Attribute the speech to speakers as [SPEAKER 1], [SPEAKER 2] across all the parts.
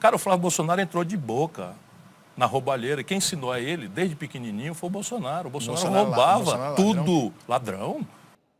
[SPEAKER 1] Cara, o Flávio Bolsonaro entrou de boca na roubalheira. Quem ensinou a ele, desde pequenininho, foi o Bolsonaro. O Bolsonaro, Bolsonaro é roubava Bolsonaro é tudo.
[SPEAKER 2] Ladrão. ladrão.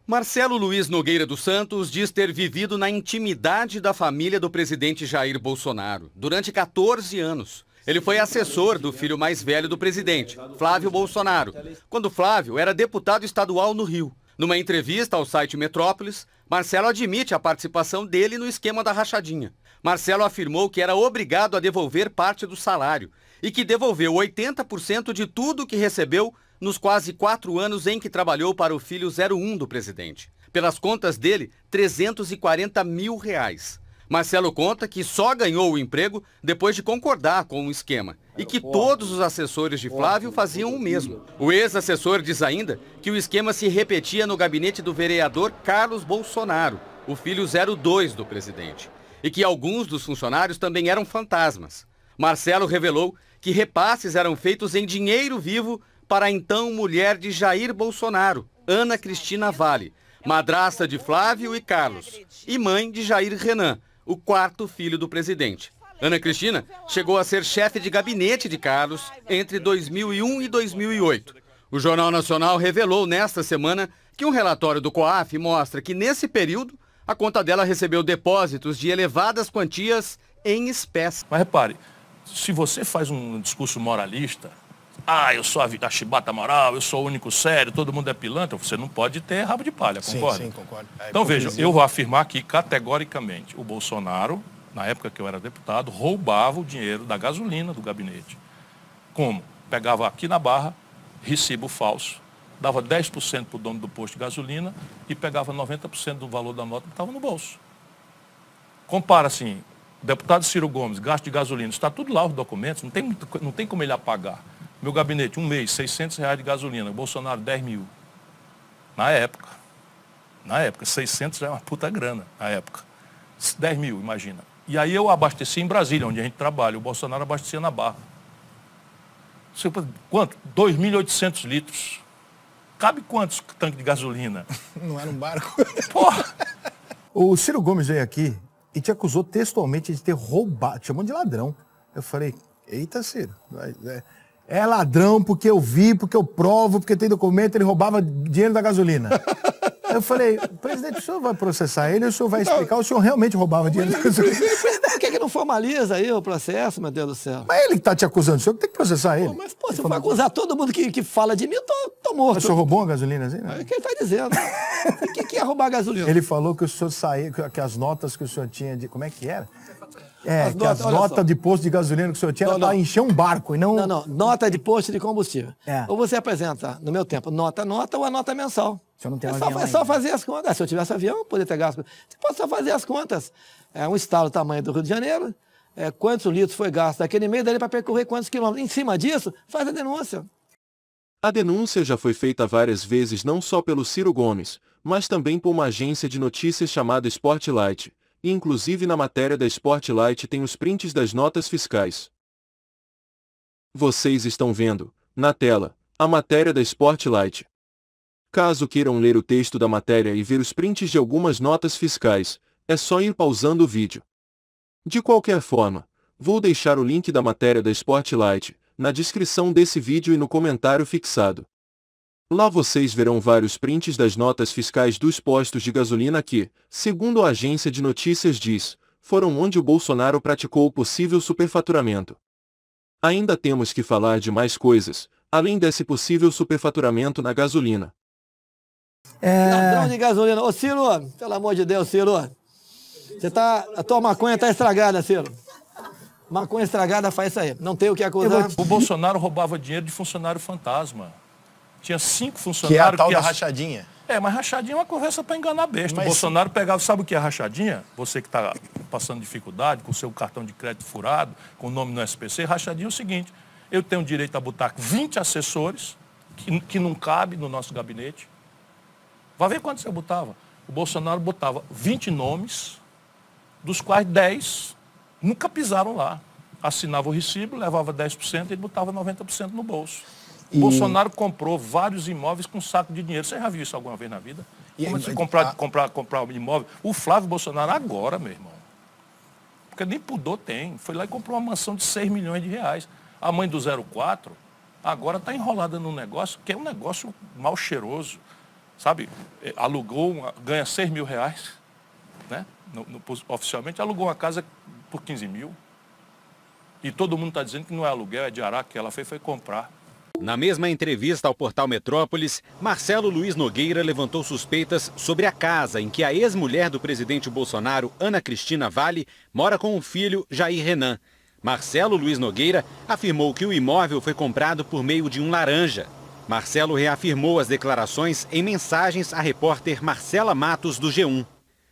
[SPEAKER 2] Marcelo Luiz Nogueira dos Santos diz ter vivido na intimidade da família do presidente Jair Bolsonaro durante 14 anos. Ele foi assessor do filho mais velho do presidente, Flávio Bolsonaro, quando Flávio era deputado estadual no Rio. Numa entrevista ao site Metrópolis, Marcelo admite a participação dele no esquema da rachadinha. Marcelo afirmou que era obrigado a devolver parte do salário e que devolveu 80% de tudo que recebeu nos quase quatro anos em que trabalhou para o filho 01 do presidente. Pelas contas dele, 340 mil reais. Marcelo conta que só ganhou o emprego depois de concordar com o esquema e que todos os assessores de Flávio faziam o mesmo. O ex-assessor diz ainda que o esquema se repetia no gabinete do vereador Carlos Bolsonaro, o filho 02 do presidente e que alguns dos funcionários também eram fantasmas. Marcelo revelou que repasses eram feitos em dinheiro vivo para a então mulher de Jair Bolsonaro, Ana Cristina Vale, madrasta de Flávio e Carlos, e mãe de Jair Renan, o quarto filho do presidente. Ana Cristina chegou a ser chefe de gabinete de Carlos entre 2001 e 2008. O Jornal Nacional revelou nesta semana que um relatório do COAF mostra que, nesse período, a conta dela recebeu depósitos de elevadas quantias em espécie. Mas repare, se você faz um discurso moralista,
[SPEAKER 1] ah, eu sou a, a chibata moral, eu sou o único sério, todo mundo é pilantra, você não pode ter rabo de palha, concorda? Sim, sim concordo. É, então veja, eu vou afirmar aqui categoricamente, o Bolsonaro, na época que eu era deputado, roubava o dinheiro da gasolina do gabinete. Como? Pegava aqui na barra, recibo falso, dava 10% para o dono do posto de gasolina e pegava 90% do valor da nota que estava no bolso. Compara assim, deputado Ciro Gomes, gasto de gasolina, está tudo lá os documentos, não tem, não tem como ele apagar. Meu gabinete, um mês, 600 reais de gasolina, Bolsonaro 10 mil. Na época. Na época, 600 é uma puta grana, na época. 10 mil, imagina. E aí eu abasteci em Brasília, onde a gente trabalha. O Bolsonaro abastecia na Barra. Quanto? 2.800 litros. Cabe quantos tanques de gasolina? Não era um barco. Porra! O Ciro Gomes veio aqui e te acusou textualmente de ter roubado, te chamou de ladrão. Eu falei, eita, Ciro, é, é ladrão porque eu vi, porque eu provo, porque tem documento, ele roubava dinheiro da gasolina. Eu falei, presidente, o senhor vai processar ele, o senhor vai explicar, não. o senhor realmente roubava dinheiro do Por
[SPEAKER 2] que, que não formaliza aí o processo, meu Deus do céu?
[SPEAKER 1] Mas ele que tá te acusando, o senhor que tem que processar ele. Pô, mas,
[SPEAKER 2] pô, se for acusar todo mundo que, que fala de mim, eu tô, tô morto. Mas o senhor roubou uma gasolina assim? Né? É o que ele está dizendo. O que, que é roubar
[SPEAKER 1] gasolina? Ele falou que o senhor saía, que as notas que o senhor tinha de. Como é que era? É, as notas, as nota
[SPEAKER 2] de posto de gasolina que o senhor tinha para tá encher um barco e não... Não, não, nota de posto de combustível. É. Ou você apresenta, no meu tempo, nota nota ou a nota mensal. O senhor não tem é um só, é só fazer as contas. Ah, se eu tivesse avião, poderia ter gasto. Você pode só fazer as contas. É um estado do tamanho do Rio de Janeiro, é, quantos litros foi gasto daquele meio dali para percorrer quantos quilômetros. Em cima disso, faz a denúncia.
[SPEAKER 1] A denúncia já foi feita várias vezes não só pelo Ciro Gomes, mas também por uma agência de notícias chamada Spotlight, inclusive na matéria da Sportlight tem os prints das notas fiscais. Vocês estão vendo, na tela, a matéria da Sportlight. Caso queiram ler o texto da matéria e ver os prints de algumas notas fiscais, é só ir pausando o vídeo. De qualquer forma, vou deixar o link da matéria da Sportlight na descrição desse vídeo e no comentário fixado. Lá vocês verão vários prints das notas fiscais dos postos de gasolina que, segundo a agência de notícias diz, foram onde o Bolsonaro praticou o possível superfaturamento. Ainda temos que falar de mais coisas, além desse possível superfaturamento na gasolina.
[SPEAKER 2] É... Ladrão de gasolina. Ô, Ciro, pelo amor de Deus, Ciro. Você tá... A tua maconha tá estragada, Ciro. Maconha estragada faz isso aí. Não tem o que acusar. Vou... O
[SPEAKER 1] Bolsonaro roubava dinheiro de funcionário fantasma. Tinha cinco funcionários. Que é a tal que da rachadinha. É, mas rachadinha é uma conversa para
[SPEAKER 2] enganar besta. Mas... O Bolsonaro
[SPEAKER 1] pegava, sabe o que é rachadinha? Você que está passando dificuldade, com o seu cartão de crédito furado, com o nome no SPC, rachadinha é o seguinte, eu tenho direito a botar 20 assessores, que, que não cabe no nosso gabinete. Vai ver quantos você botava. O Bolsonaro botava 20 nomes, dos quais 10 nunca pisaram lá. Assinava o recibo, levava 10% e botava 90% no bolso. E... Bolsonaro comprou vários imóveis com um saco de dinheiro. Você já viu isso alguma vez na vida? E, Como é que comprar, a... comprar, comprar um imóvel? O Flávio Bolsonaro agora, meu irmão. Porque nem pudor tem. Foi lá e comprou uma mansão de 6 milhões de reais. A mãe do 04 agora está enrolada num negócio que é um negócio mal cheiroso. Sabe? É, alugou, uma, ganha 6 mil reais, né? No, no, oficialmente, alugou uma casa por 15 mil.
[SPEAKER 3] E todo mundo está dizendo que não é aluguel, é de araque que ela fez, foi comprar. Na mesma entrevista ao portal Metrópolis, Marcelo Luiz Nogueira levantou suspeitas sobre a casa em que a ex-mulher do presidente Bolsonaro, Ana Cristina Vale, mora com o filho Jair Renan. Marcelo Luiz Nogueira afirmou que o imóvel foi comprado por meio de um laranja. Marcelo reafirmou as declarações em mensagens à repórter Marcela Matos do G1.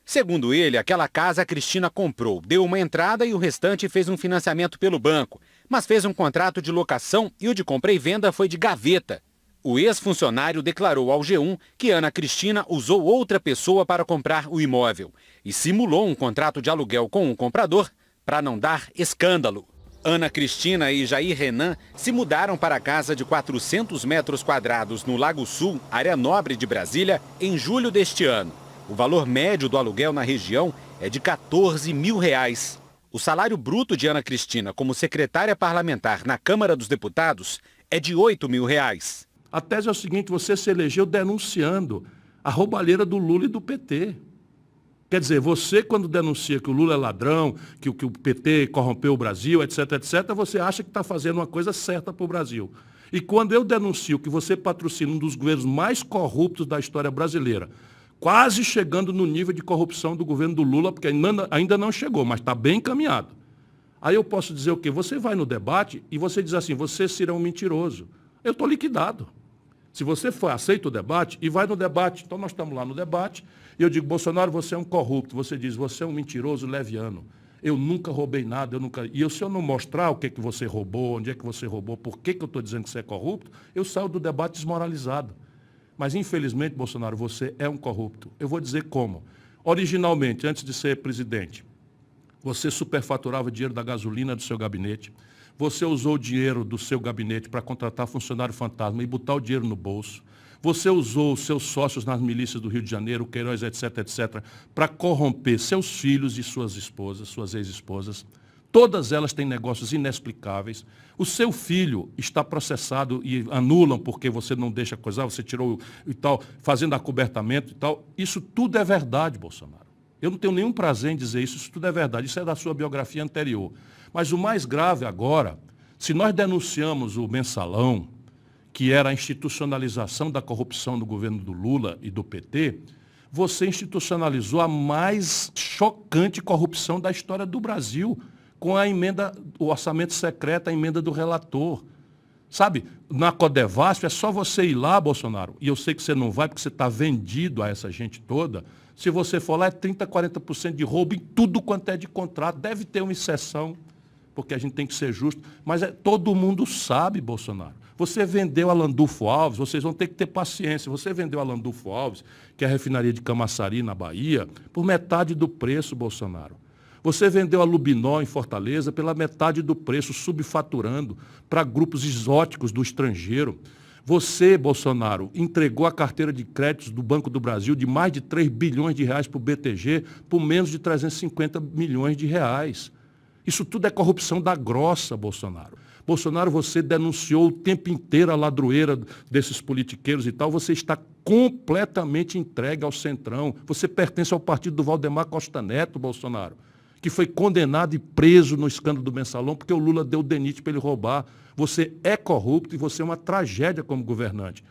[SPEAKER 3] Segundo ele, aquela casa a Cristina comprou, deu uma entrada e o restante fez um financiamento pelo banco mas fez um contrato de locação e o de compra e venda foi de gaveta. O ex-funcionário declarou ao G1 que Ana Cristina usou outra pessoa para comprar o imóvel e simulou um contrato de aluguel com o um comprador para não dar escândalo. Ana Cristina e Jair Renan se mudaram para a casa de 400 metros quadrados no Lago Sul, área nobre de Brasília, em julho deste ano. O valor médio do aluguel na região é de 14 mil reais. O salário bruto de Ana Cristina como secretária parlamentar na Câmara dos Deputados é de 8 mil reais. A tese é o seguinte, você se elegeu denunciando a roubalheira do Lula e do PT.
[SPEAKER 1] Quer dizer, você quando denuncia que o Lula é ladrão, que, que o PT corrompeu o Brasil, etc, etc, você acha que está fazendo uma coisa certa para o Brasil. E quando eu denuncio que você patrocina um dos governos mais corruptos da história brasileira, quase chegando no nível de corrupção do governo do Lula, porque ainda não chegou, mas está bem encaminhado. Aí eu posso dizer o quê? Você vai no debate e você diz assim, você será é um mentiroso. Eu estou liquidado. Se você for, aceita o debate e vai no debate, então nós estamos lá no debate, e eu digo, Bolsonaro, você é um corrupto. Você diz, você é um mentiroso leviano. Eu nunca roubei nada, eu nunca. E se eu não mostrar o que, que você roubou, onde é que você roubou, por que, que eu estou dizendo que você é corrupto, eu saio do debate desmoralizado. Mas, infelizmente, Bolsonaro, você é um corrupto. Eu vou dizer como. Originalmente, antes de ser presidente, você superfaturava dinheiro da gasolina do seu gabinete, você usou o dinheiro do seu gabinete para contratar funcionário fantasma e botar o dinheiro no bolso. Você usou seus sócios nas milícias do Rio de Janeiro, Queiroz, etc., etc., para corromper seus filhos e suas esposas, suas ex-esposas. Todas elas têm negócios inexplicáveis. O seu filho está processado e anulam porque você não deixa coisar, você tirou e tal, fazendo acobertamento e tal. Isso tudo é verdade, Bolsonaro. Eu não tenho nenhum prazer em dizer isso, isso tudo é verdade. Isso é da sua biografia anterior. Mas o mais grave agora, se nós denunciamos o mensalão, que era a institucionalização da corrupção do governo do Lula e do PT, você institucionalizou a mais chocante corrupção da história do Brasil com a emenda, o orçamento secreto, a emenda do relator. Sabe, na Codevasf é só você ir lá, Bolsonaro, e eu sei que você não vai porque você está vendido a essa gente toda. Se você for lá, é 30%, 40% de roubo em tudo quanto é de contrato. Deve ter uma exceção, porque a gente tem que ser justo. Mas é, todo mundo sabe, Bolsonaro. Você vendeu a Landulfo Alves, vocês vão ter que ter paciência. Você vendeu a Landulfo Alves, que é a refinaria de Camaçari, na Bahia, por metade do preço, Bolsonaro. Você vendeu a Lubinó em Fortaleza pela metade do preço, subfaturando para grupos exóticos do estrangeiro. Você, Bolsonaro, entregou a carteira de créditos do Banco do Brasil de mais de 3 bilhões de reais para o BTG por menos de 350 milhões de reais. Isso tudo é corrupção da grossa, Bolsonaro. Bolsonaro, você denunciou o tempo inteiro a ladroeira desses politiqueiros e tal. Você está completamente entregue ao Centrão. Você pertence ao partido do Valdemar Costa Neto, Bolsonaro que foi condenado e preso no escândalo do mensalão, porque o Lula deu o denite para ele roubar. Você é corrupto e você é uma tragédia como governante.